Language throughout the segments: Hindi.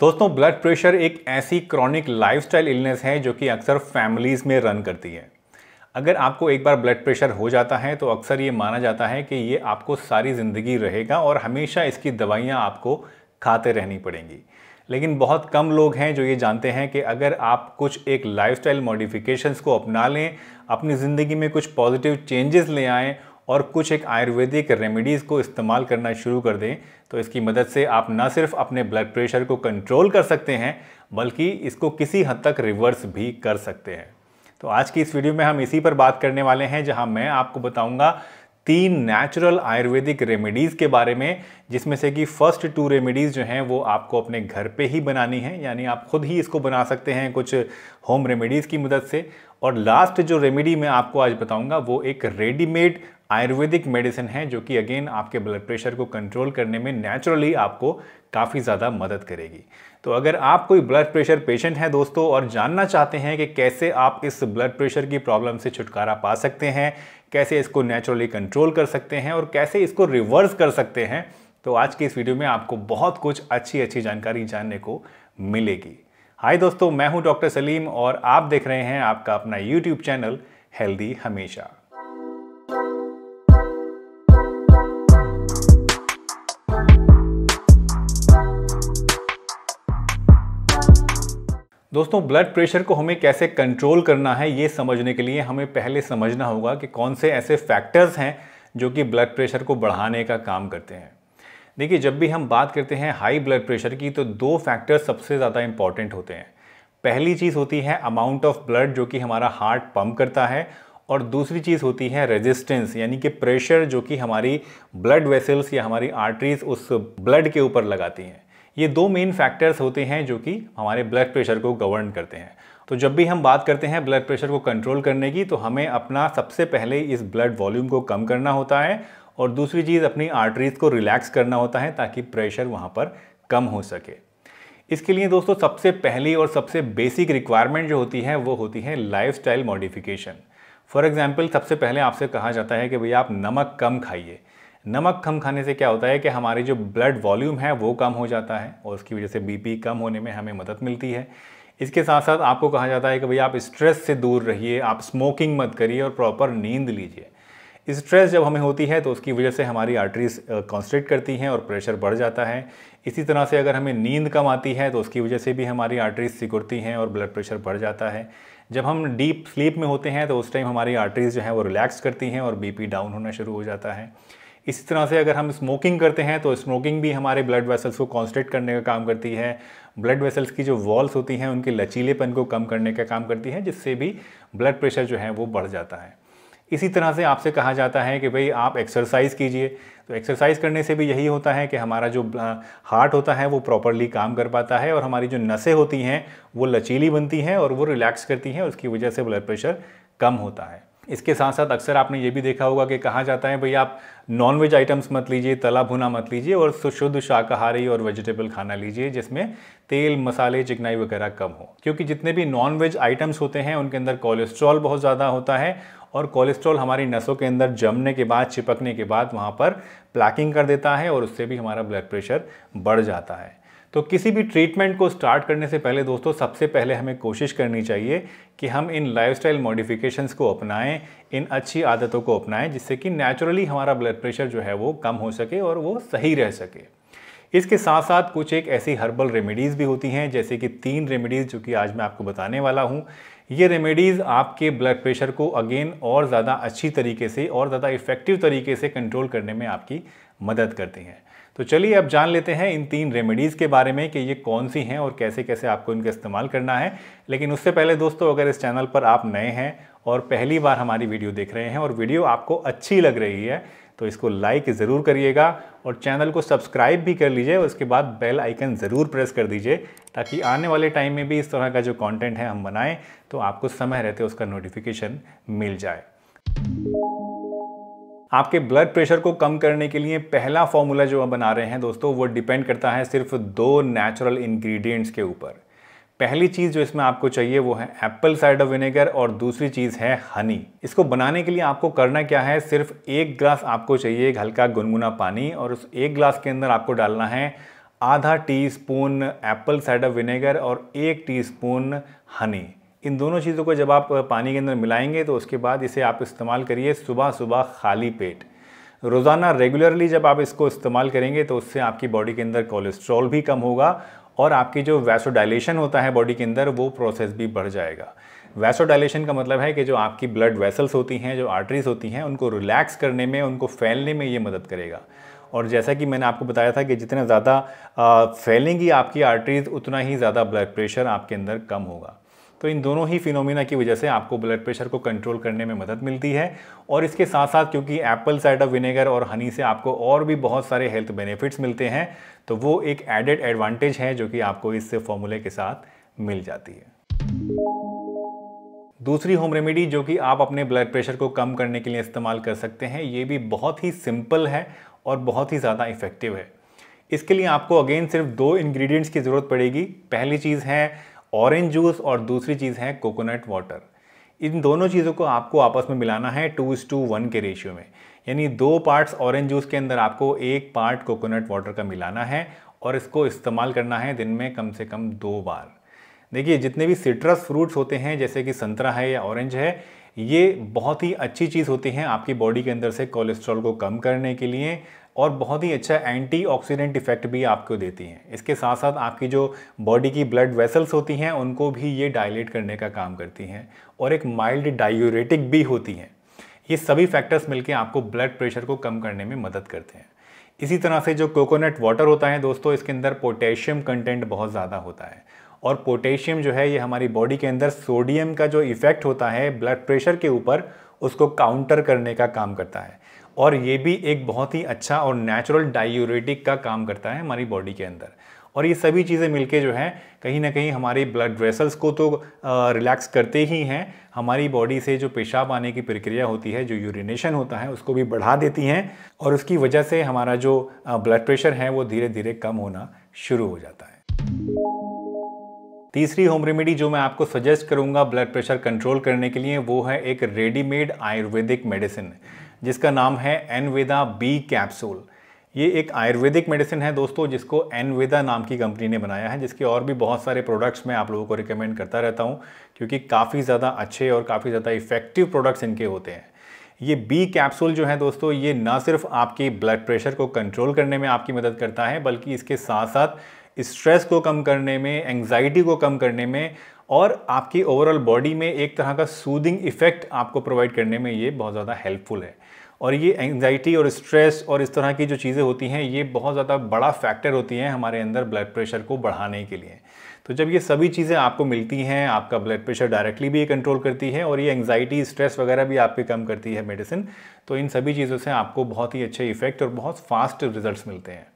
दोस्तों ब्लड प्रेशर एक ऐसी क्रॉनिक लाइफस्टाइल इलनेस है जो कि अक्सर फैमिलीज़ में रन करती है अगर आपको एक बार ब्लड प्रेशर हो जाता है तो अक्सर ये माना जाता है कि ये आपको सारी ज़िंदगी रहेगा और हमेशा इसकी दवाइयाँ आपको खाते रहनी पड़ेंगी लेकिन बहुत कम लोग हैं जो ये जानते हैं कि अगर आप कुछ एक लाइफस्टाइल मॉडिफिकेशंस को अपना लें अपनी ज़िंदगी में कुछ पॉजिटिव चेंजेस ले आएँ और कुछ एक आयुर्वेदिक रेमेडीज़ को इस्तेमाल करना शुरू कर दें तो इसकी मदद से आप ना सिर्फ अपने ब्लड प्रेशर को कंट्रोल कर सकते हैं बल्कि इसको किसी हद तक रिवर्स भी कर सकते हैं तो आज की इस वीडियो में हम इसी पर बात करने वाले हैं जहां मैं आपको बताऊंगा तीन नेचुरल आयुर्वेदिक रेमेडीज़ के बारे में जिसमें से कि फ़र्स्ट टू रेमेडीज़ जो हैं वो आपको अपने घर पे ही बनानी है यानी आप खुद ही इसको बना सकते हैं कुछ होम रेमेडीज़ की मदद से और लास्ट जो रेमेडी मैं आपको आज बताऊंगा वो एक रेडीमेड आयुर्वेदिक मेडिसिन है जो कि अगेन आपके ब्लड प्रेशर को कंट्रोल करने में नेचुरली आपको काफ़ी ज़्यादा मदद करेगी तो अगर आप कोई ब्लड प्रेशर पेशेंट हैं दोस्तों और जानना चाहते हैं कि कैसे आप इस ब्लड प्रेशर की प्रॉब्लम से छुटकारा पा सकते हैं कैसे इसको नेचुरली कंट्रोल कर सकते हैं और कैसे इसको रिवर्स कर सकते हैं तो आज की इस वीडियो में आपको बहुत कुछ अच्छी अच्छी जानकारी जानने को मिलेगी हाय दोस्तों मैं हूं डॉक्टर सलीम और आप देख रहे हैं आपका अपना यूट्यूब चैनल हेल्दी हमेशा दोस्तों ब्लड प्रेशर को हमें कैसे कंट्रोल करना है ये समझने के लिए हमें पहले समझना होगा कि कौन से ऐसे फैक्टर्स हैं जो कि ब्लड प्रेशर को बढ़ाने का काम करते हैं देखिए जब भी हम बात करते हैं हाई ब्लड प्रेशर की तो दो फैक्टर्स सबसे ज़्यादा इंपॉर्टेंट होते हैं पहली चीज़ होती है अमाउंट ऑफ ब्लड जो कि हमारा हार्ट पम्प करता है और दूसरी चीज़ होती है रेजिस्टेंस यानी कि प्रेशर जो कि हमारी ब्लड वेसल्स या हमारी आर्टरीज उस ब्लड के ऊपर लगाती हैं ये दो मेन फैक्टर्स होते हैं जो कि हमारे ब्लड प्रेशर को गवर्न करते हैं तो जब भी हम बात करते हैं ब्लड प्रेशर को कंट्रोल करने की तो हमें अपना सबसे पहले इस ब्लड वॉल्यूम को कम करना होता है और दूसरी चीज़ अपनी आर्टरीज को रिलैक्स करना होता है ताकि प्रेशर वहाँ पर कम हो सके इसके लिए दोस्तों सबसे पहली और सबसे बेसिक रिक्वायरमेंट जो होती है वो होती है लाइफ मॉडिफिकेशन फॉर एग्ज़ाम्पल सबसे पहले आपसे कहा जाता है कि भैया आप नमक कम खाइए नमक कम खाने से क्या होता है कि हमारी जो ब्लड वॉल्यूम है वो कम हो जाता है और उसकी वजह से बीपी कम होने में हमें मदद मिलती है इसके साथ साथ आपको कहा जाता है कि भाई आप स्ट्रेस से दूर रहिए आप स्मोकिंग मत करिए और प्रॉपर नींद लीजिए स्ट्रेस जब हमें होती है तो उसकी वजह से हमारी आर्टरीज कॉन्स्ट्रिक्ट करती हैं और प्रेशर बढ़ जाता है इसी तरह से अगर हमें नींद कम आती है तो उसकी वजह से भी हमारी आर्टरीज सिकुड़ती हैं और ब्लड प्रेशर बढ़ जाता है जब हम डीप स्लीप में होते हैं तो उस टाइम हमारी आर्टरीज जो है वो रिलैक्स करती हैं और बीपी डाउन होना शुरू हो जाता है इसी तरह से अगर हम स्मोकिंग करते हैं तो स्मोकिंग भी हमारे ब्लड वेसल्स को कॉन्स्ट्रेट करने का काम करती है ब्लड वेसल्स की जो वॉल्स होती हैं उनके लचीलेपन को कम करने का काम करती है जिससे भी ब्लड प्रेशर जो है वो बढ़ जाता है इसी तरह से आपसे कहा जाता है कि भाई आप एक्सरसाइज कीजिए तो एक्सरसाइज करने से भी यही होता है कि हमारा जो हार्ट होता है वो प्रॉपरली काम कर पाता है और हमारी जो नसें होती हैं वो लचीली बनती हैं और वो रिलैक्स करती हैं उसकी वजह से ब्लड प्रेशर कम होता है इसके साथ साथ अक्सर आपने ये भी देखा होगा कि कहा जाता है भाई आप नॉनवेज आइटम्स मत लीजिए तला भुना मत लीजिए और शुद्ध शाकाहारी और वेजिटेबल खाना लीजिए जिसमें तेल मसाले चिकनाई वगैरह कम हो क्योंकि जितने भी नॉनवेज आइटम्स होते हैं उनके अंदर कोलेस्ट्रॉल बहुत ज़्यादा होता है और कोलेस्ट्रॉल हमारी नसों के अंदर जमने के बाद चिपकने के बाद वहाँ पर प्लैकिंग कर देता है और उससे भी हमारा ब्लड प्रेशर बढ़ जाता है तो किसी भी ट्रीटमेंट को स्टार्ट करने से पहले दोस्तों सबसे पहले हमें कोशिश करनी चाहिए कि हम इन लाइफस्टाइल मॉडिफिकेशंस को अपनाएं इन अच्छी आदतों को अपनाएं जिससे कि नेचुरली हमारा ब्लड प्रेशर जो है वो कम हो सके और वो सही रह सके इसके साथ साथ कुछ एक ऐसी हर्बल रेमेडीज़ भी होती हैं जैसे कि तीन रेमेडीज़ जो कि आज मैं आपको बताने वाला हूँ ये रेमेडीज़ आपके ब्लड प्रेशर को अगेन और ज़्यादा अच्छी तरीके से और ज़्यादा इफ़ेक्टिव तरीके से कंट्रोल करने में आपकी मदद करती हैं तो चलिए अब जान लेते हैं इन तीन रेमेडीज़ के बारे में कि ये कौन सी हैं और कैसे कैसे आपको इनका इस्तेमाल करना है लेकिन उससे पहले दोस्तों अगर इस चैनल पर आप नए हैं और पहली बार हमारी वीडियो देख रहे हैं और वीडियो आपको अच्छी लग रही है तो इसको लाइक ज़रूर करिएगा और चैनल को सब्सक्राइब भी कर लीजिए और उसके बाद बेल आइकन ज़रूर प्रेस कर दीजिए ताकि आने वाले टाइम में भी इस तरह का जो कंटेंट है हम बनाएं तो आपको समय रहते उसका नोटिफिकेशन मिल जाए आपके ब्लड प्रेशर को कम करने के लिए पहला फॉर्मूला जो हम बना रहे हैं दोस्तों वो डिपेंड करता है सिर्फ दो नेचुरल इंग्रेडिएंट्स के ऊपर पहली चीज़ जो इसमें आपको चाहिए वो है एप्पल साइडर विनेगर और दूसरी चीज़ है हनी इसको बनाने के लिए आपको करना क्या है सिर्फ एक ग्लास आपको चाहिए एक हल्का गुनगुना पानी और उस एक ग्लास के अंदर आपको डालना है आधा टीस्पून एप्पल साइडर विनेगर और एक टीस्पून हनी इन दोनों चीज़ों को जब आप पानी के अंदर मिलाएंगे तो उसके बाद इसे आप इस्तेमाल करिए सुबह सुबह खाली पेट रोज़ाना रेगुलरली जब आप इसको इस्तेमाल करेंगे तो उससे आपकी बॉडी के अंदर कोलेस्ट्रॉल भी कम होगा और आपकी जो वैसोडाइलेशन होता है बॉडी के अंदर वो प्रोसेस भी बढ़ जाएगा वैसोडाइलेशन का मतलब है कि जो आपकी ब्लड वेसल्स होती हैं जो आर्टरीज होती हैं उनको रिलैक्स करने में उनको फैलने में ये मदद करेगा और जैसा कि मैंने आपको बताया था कि जितना ज़्यादा फैलेंगी आपकी आर्टरीज उतना ही ज़्यादा ब्लड प्रेशर आपके अंदर कम होगा तो इन दोनों ही फिनोमिना की वजह से आपको ब्लड प्रेशर को कंट्रोल करने में मदद मिलती है और इसके साथ साथ क्योंकि एप्पल साइडर विनेगर और हनी से आपको और भी बहुत सारे हेल्थ बेनिफिट्स मिलते हैं तो वो एक एडेड एडवांटेज है जो कि आपको इस फॉर्मूले के साथ मिल जाती है दूसरी होम रेमेडी जो कि आप अपने ब्लड प्रेशर को कम करने के लिए इस्तेमाल कर सकते हैं ये भी बहुत ही सिंपल है और बहुत ही ज़्यादा इफ़ेक्टिव है इसके लिए आपको अगेन सिर्फ दो इंग्रेडिएंट्स की ज़रूरत पड़ेगी पहली चीज़ है ऑरेंज जूस और दूसरी चीज़ है कोकोनट वाटर इन दोनों चीज़ों को आपको आपस में मिलाना है टू इज़ टू वन के रेशियो में यानी दो पार्ट्स ऑरेंज जूस के अंदर आपको एक पार्ट कोकोनट वाटर का मिलाना है और इसको इस्तेमाल करना है दिन में कम से कम दो बार देखिए जितने भी सिट्रस फ्रूट्स होते हैं जैसे कि संतरा है या ऑरेंज है ये बहुत ही अच्छी चीज़ होती हैं आपकी बॉडी के अंदर से कोलेस्ट्रॉल को कम करने के लिए और बहुत ही अच्छा एंटीऑक्सीडेंट इफेक्ट भी आपको देती हैं इसके साथ साथ आपकी जो बॉडी की ब्लड वेसल्स होती हैं उनको भी ये डायलेट करने का काम करती हैं और एक माइल्ड डायूरेटिक भी होती हैं ये सभी फैक्टर्स मिलकर आपको ब्लड प्रेशर को कम करने में मदद करते हैं इसी तरह से जो कोकोनट वाटर होता है दोस्तों इसके अंदर पोटेशियम कंटेंट बहुत ज़्यादा होता है और पोटेशियम जो है ये हमारी बॉडी के अंदर सोडियम का जो इफ़ेक्ट होता है ब्लड प्रेशर के ऊपर उसको काउंटर करने का काम करता है और ये भी एक बहुत ही अच्छा और नेचुरल डायूरेटिक का काम करता है हमारी बॉडी के अंदर और ये सभी चीज़ें मिलके जो है कहीं ना कहीं हमारी ब्लड वेसल्स को तो रिलैक्स करते ही हैं हमारी बॉडी से जो पेशाब आने की प्रक्रिया होती है जो यूरिनेशन होता है उसको भी बढ़ा देती हैं और उसकी वजह से हमारा जो ब्लड प्रेशर है वो धीरे धीरे कम होना शुरू हो जाता है तीसरी होम रेमेडी जो मैं आपको सजेस्ट करूंगा ब्लड प्रेशर कंट्रोल करने के लिए वो है एक रेडीमेड आयुर्वेदिक मेडिसिन जिसका नाम है एनवेदा बी कैप्सूल ये एक आयुर्वेदिक मेडिसिन है दोस्तों जिसको एनवेदा नाम की कंपनी ने बनाया है जिसके और भी बहुत सारे प्रोडक्ट्स मैं आप लोगों को रिकमेंड करता रहता हूँ क्योंकि काफ़ी ज़्यादा अच्छे और काफ़ी ज़्यादा इफेक्टिव प्रोडक्ट्स इनके होते हैं ये बी कैप्सूल जो है दोस्तों ये ना सिर्फ आपके ब्लड प्रेशर को कंट्रोल करने में आपकी मदद करता है बल्कि इसके साथ साथ स्ट्रेस को कम करने में एंग्जाइटी को कम करने में और आपकी ओवरऑल बॉडी में एक तरह का सूदिंग इफेक्ट आपको प्रोवाइड करने में ये बहुत ज़्यादा हेल्पफुल है और ये एंग्जाइटी और स्ट्रेस और इस तरह की जो चीज़ें होती हैं ये बहुत ज़्यादा बड़ा फैक्टर होती हैं हमारे अंदर ब्लड प्रेशर को बढ़ाने के लिए तो जब ये सभी चीज़ें आपको मिलती हैं आपका ब्लड प्रेशर डायरेक्टली भी ये कंट्रोल करती है और ये एंग्जाइटी स्ट्रेस वगैरह भी आपके कम करती है मेडिसिन तो इन सभी चीज़ों से आपको बहुत ही अच्छे इफेक्ट और बहुत फास्ट रिजल्ट मिलते हैं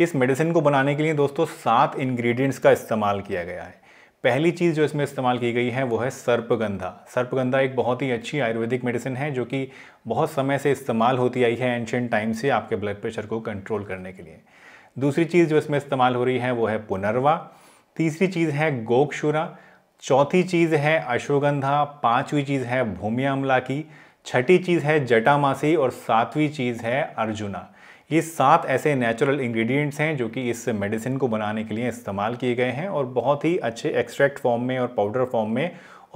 इस मेडिसिन को बनाने के लिए दोस्तों सात इन्ग्रीडियंट्स का इस्तेमाल किया गया है पहली चीज़ जो इसमें इस्तेमाल की गई है वो है सर्पगंधा सर्पगंधा एक बहुत ही अच्छी आयुर्वेदिक मेडिसिन है जो कि बहुत समय से इस्तेमाल होती आई है एंशेंट टाइम से आपके ब्लड प्रेशर को कंट्रोल करने के लिए दूसरी चीज़ जो इसमें इस्तेमाल हो रही है वो है पुनर्वा तीसरी चीज़ है गोकशुरा चौथी चीज़ है अश्वगंधा पाँचवीं चीज़ है भूमि अमला की छठी चीज़ है जटामासी और सातवीं चीज़ है अर्जुना ये सात ऐसे नेचुरल इंग्रेडिएंट्स हैं जो कि इस मेडिसिन को बनाने के लिए इस्तेमाल किए गए हैं और बहुत ही अच्छे एक्सट्रैक्ट फॉर्म में और पाउडर फॉर्म में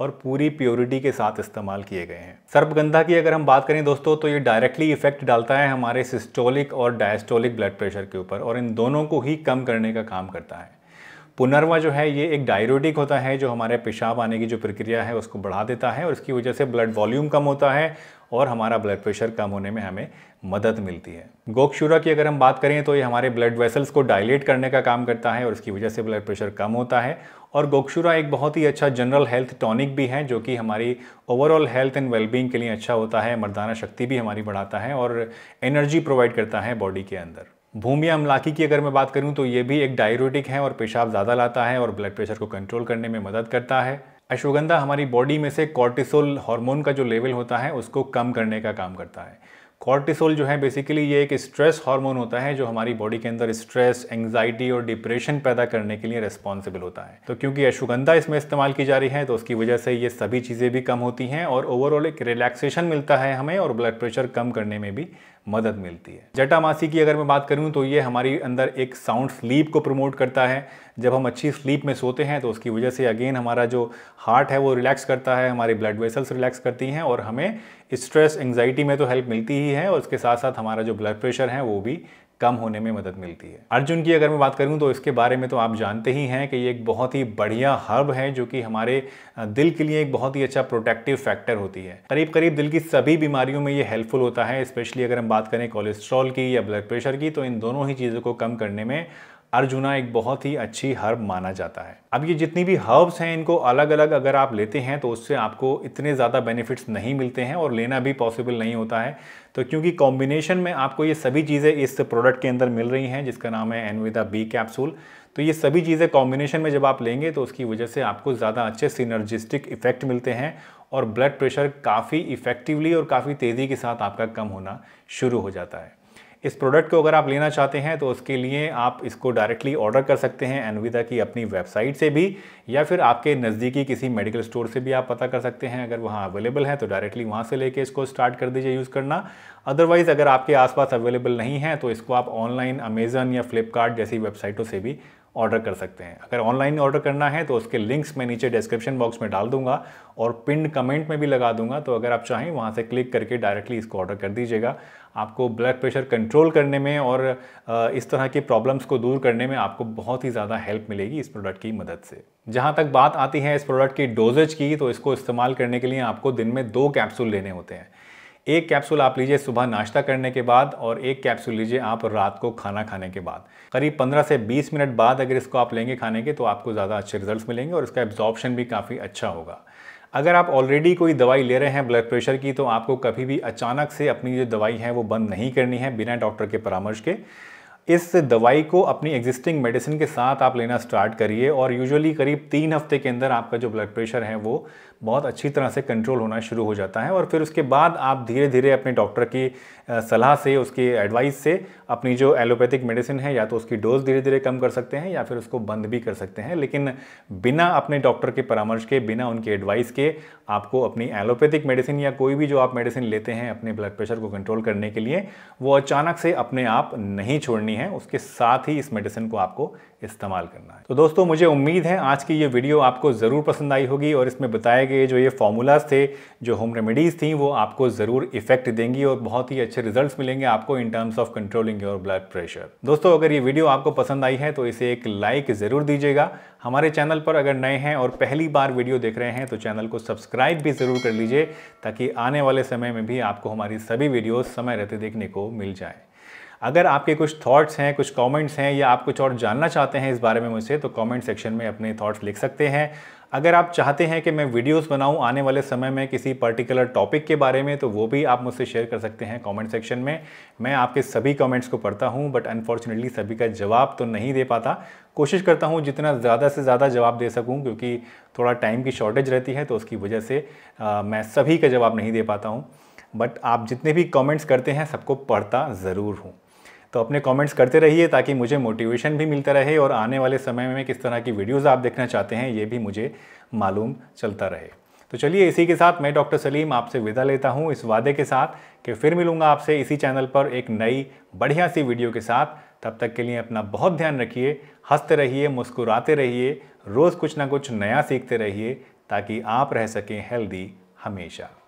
और पूरी प्योरिटी के साथ इस्तेमाल किए गए हैं सर्पगंधा की अगर हम बात करें दोस्तों तो ये डायरेक्टली इफेक्ट डालता है हमारे सिस्टोलिक और डायस्टोलिक ब्लड प्रेशर के ऊपर और इन दोनों को ही कम करने का काम करता है पुनर्वा जो है ये एक डायरोटिक होता है जो हमारे पेशाब आने की जो प्रक्रिया है उसको बढ़ा देता है और इसकी वजह से ब्लड वॉल्यूम कम होता है और हमारा ब्लड प्रेशर कम होने में हमें मदद मिलती है गोकशूरा की अगर हम बात करें तो ये हमारे ब्लड वेसल्स को डायलेट करने का काम करता है और इसकी वजह से ब्लड प्रेशर कम होता है और गोक्षूरा एक बहुत ही अच्छा जनरल हेल्थ टॉनिक भी है जो कि हमारी ओवरऑल हेल्थ एंड वेलबींग के लिए अच्छा होता है मर्दाना शक्ति भी हमारी बढ़ाता है और एनर्जी प्रोवाइड करता है बॉडी के अंदर भूमिया अमलाकी की अगर मैं बात करूँ तो ये भी एक डायरोटिक है और पेशाब ज़्यादा लाता है और ब्लड प्रेशर को कंट्रोल करने में मदद करता है अश्वगंधा हमारी बॉडी में से कॉर्टिसोल हार्मोन का जो लेवल होता है उसको कम करने का काम करता है कॉर्टिसोल जो है बेसिकली ये एक स्ट्रेस हार्मोन होता है जो हमारी बॉडी के अंदर स्ट्रेस एंग्जाइटी और डिप्रेशन पैदा करने के लिए रेस्पॉन्सिबल होता है तो क्योंकि अश्वगंधा इसमें इस्तेमाल की जा रही है तो उसकी वजह से ये सभी चीज़ें भी कम होती हैं और ओवरऑल एक रिलैक्सेशन मिलता है हमें और ब्लड प्रेशर कम करने में भी मदद मिलती है जटामासी की अगर मैं बात करूं तो ये हमारी अंदर एक साउंड स्लीप को प्रमोट करता है जब हम अच्छी स्लीप में सोते हैं तो उसकी वजह से अगेन हमारा जो हार्ट है वो रिलैक्स करता है हमारी ब्लड वेसल्स रिलैक्स करती हैं और हमें स्ट्रेस एंगजाइटी में तो हेल्प मिलती ही है और उसके साथ साथ हमारा जो ब्लड प्रेशर है वो भी कम होने में मदद मिलती है अर्जुन की अगर मैं बात करूं तो इसके बारे में तो आप जानते ही हैं कि ये एक बहुत ही बढ़िया हर्ब है जो कि हमारे दिल के लिए एक बहुत ही अच्छा प्रोटेक्टिव फैक्टर होती है करीब करीब दिल की सभी बीमारियों में ये हेल्पफुल होता है स्पेशली अगर हम बात करें कोलेस्ट्रॉल की या ब्लड प्रेशर की तो इन दोनों ही चीज़ों को कम करने में अर्जुना एक बहुत ही अच्छी हर्ब माना जाता है अब ये जितनी भी हर्ब्स हैं इनको अलग अलग अगर आप लेते हैं तो उससे आपको इतने ज़्यादा बेनिफिट्स नहीं मिलते हैं और लेना भी पॉसिबल नहीं होता है तो क्योंकि कॉम्बिनेशन में आपको ये सभी चीज़ें इस प्रोडक्ट के अंदर मिल रही हैं जिसका नाम है एनविदा बी कैप्सूल तो ये सभी चीज़ें कॉम्बिनेशन में जब आप लेंगे तो उसकी वजह से आपको ज़्यादा अच्छे सीनर्जिस्टिक इफेक्ट मिलते हैं और ब्लड प्रेशर काफ़ी इफ़ेक्टिवली और काफ़ी तेज़ी के साथ आपका कम होना शुरू हो जाता है इस प्रोडक्ट को अगर आप लेना चाहते हैं तो उसके लिए आप इसको डायरेक्टली ऑर्डर कर सकते हैं एनविदा की अपनी वेबसाइट से भी या फिर आपके नज़दीकी किसी मेडिकल स्टोर से भी आप पता कर सकते हैं अगर वहाँ अवेलेबल है तो डायरेक्टली वहाँ से लेके इसको स्टार्ट कर दीजिए यूज़ करना अदरवाइज़ अगर आपके आसपास अवेलेबल नहीं है तो इसको आप ऑनलाइन अमेज़न या फ्लिपकार्ट जैसी वेबसाइटों से भी ऑर्डर कर सकते हैं अगर ऑनलाइन ऑर्डर करना है तो उसके लिंक्स मैं नीचे डिस्क्रिप्शन बॉक्स में डाल दूंगा और पिन कमेंट में भी लगा दूंगा तो अगर आप चाहें वहाँ से क्लिक करके डायरेक्टली इसको ऑर्डर कर दीजिएगा आपको ब्लड प्रेशर कंट्रोल करने में और इस तरह की प्रॉब्लम्स को दूर करने में आपको बहुत ही ज़्यादा हेल्प मिलेगी इस प्रोडक्ट की मदद से जहाँ तक बात आती है इस प्रोडक्ट की डोजेज की तो इसको इस्तेमाल करने के लिए आपको दिन में दो कैप्सूल लेने होते हैं एक कैप्सूल आप लीजिए सुबह नाश्ता करने के बाद और एक कैप्सूल लीजिए आप रात को खाना खाने के बाद करीब 15 से 20 मिनट बाद अगर इसको आप लेंगे खाने के तो आपको ज़्यादा अच्छे रिजल्ट्स मिलेंगे और इसका एब्जॉर्प्शन भी काफ़ी अच्छा होगा अगर आप ऑलरेडी कोई दवाई ले रहे हैं ब्लड प्रेशर की तो आपको कभी भी अचानक से अपनी जो दवाई है वो बंद नहीं करनी है बिना डॉक्टर के परामर्श के इस दवाई को अपनी एग्जिस्टिंग मेडिसिन के साथ आप लेना स्टार्ट करिए और यूजुअली करीब तीन हफ्ते के अंदर आपका जो ब्लड प्रेशर है वो बहुत अच्छी तरह से कंट्रोल होना शुरू हो जाता है और फिर उसके बाद आप धीरे धीरे अपने डॉक्टर की सलाह से उसकी एडवाइस से अपनी जो एलोपैथिक मेडिसिन है या तो उसकी डोज धीरे धीरे कम कर सकते हैं या फिर उसको बंद भी कर सकते हैं लेकिन बिना अपने डॉक्टर के परामर्श के बिना उनकी एडवाइस के आपको अपनी एलोपैथिक मेडिसिन या कोई भी जो आप मेडिसिन लेते हैं अपने ब्लड प्रेशर को कंट्रोल करने के लिए वो अचानक से अपने आप नहीं छोड़नी है उसके साथ ही इस मेडिसिन को आपको इस्तेमाल करना है तो दोस्तों मुझे उम्मीद है आज की ये वीडियो आपको ज़रूर पसंद आई होगी और इसमें बताया गए जो ये फार्मूलाज थे जो होम रेमेडीज़ थी वो आपको ज़रूर इफेक्ट देंगी और बहुत ही अच्छे रिजल्ट्स मिलेंगे आपको in terms of controlling your blood pressure दोस्तों अगर ये वीडियो आपको पसंद आई है तो इसे एक लाइक ज़रूर दीजिएगा हमारे चैनल पर अगर नए हैं और पहली बार वीडियो देख रहे हैं तो चैनल को सब्सक्राइब भी ज़रूर कर लीजिए ताकि आने वाले समय में भी आपको हमारी सभी वीडियोस समय रहते देखने को मिल जाए अगर आपके कुछ थॉट्स हैं कुछ कमेंट्स हैं या आप कुछ और जानना चाहते हैं इस बारे में मुझसे तो कमेंट सेक्शन में अपने थॉट्स लिख सकते हैं अगर आप चाहते हैं कि मैं वीडियोस बनाऊं आने वाले समय में किसी पर्टिकुलर टॉपिक के बारे में तो वो भी आप मुझसे शेयर कर सकते हैं कमेंट सेक्शन में मैं आपके सभी कमेंट्स को पढ़ता हूं बट अनफॉर्चुनेटली सभी का जवाब तो नहीं दे पाता कोशिश करता हूं जितना ज़्यादा से ज़्यादा जवाब दे सकूं क्योंकि थोड़ा टाइम की शॉर्टेज रहती है तो उसकी वजह से आ, मैं सभी का जवाब नहीं दे पाता हूँ बट आप जितने भी कॉमेंट्स करते हैं सबको पढ़ता ज़रूर हूँ तो अपने कमेंट्स करते रहिए ताकि मुझे मोटिवेशन भी मिलता रहे और आने वाले समय में किस तरह की वीडियोज़ आप देखना चाहते हैं ये भी मुझे मालूम चलता रहे तो चलिए इसी के साथ मैं डॉक्टर सलीम आपसे विदा लेता हूँ इस वादे के साथ कि फिर मिलूँगा आपसे इसी चैनल पर एक नई बढ़िया सी वीडियो के साथ तब तक के लिए अपना बहुत ध्यान रखिए हंसते रहिए मुस्कुराते रहिए रोज़ कुछ ना कुछ नया सीखते रहिए ताकि आप रह सकें हेल्दी हमेशा